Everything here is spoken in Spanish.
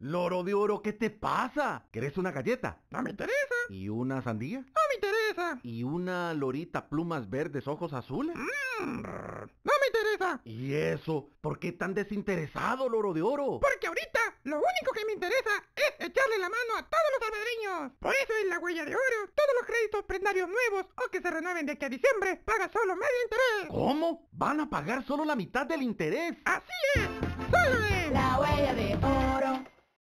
Loro de oro, ¿qué te pasa? ¿Querés una galleta? No ah, me interesa. ¿Y una sandía? No ah, me interesa. ¿Y una lorita plumas verdes, ojos azules? Mm, no me interesa. ¿Y eso? ¿Por qué tan desinteresado, loro de oro? Porque ahorita lo único que me interesa es echarle la mano a todos los salvadoreños. Por eso en la huella de oro, todos los créditos prendarios nuevos o que se renueven de aquí a diciembre, paga solo medio interés. ¿Cómo? ¿Van a pagar solo la mitad del interés? Así es. Solo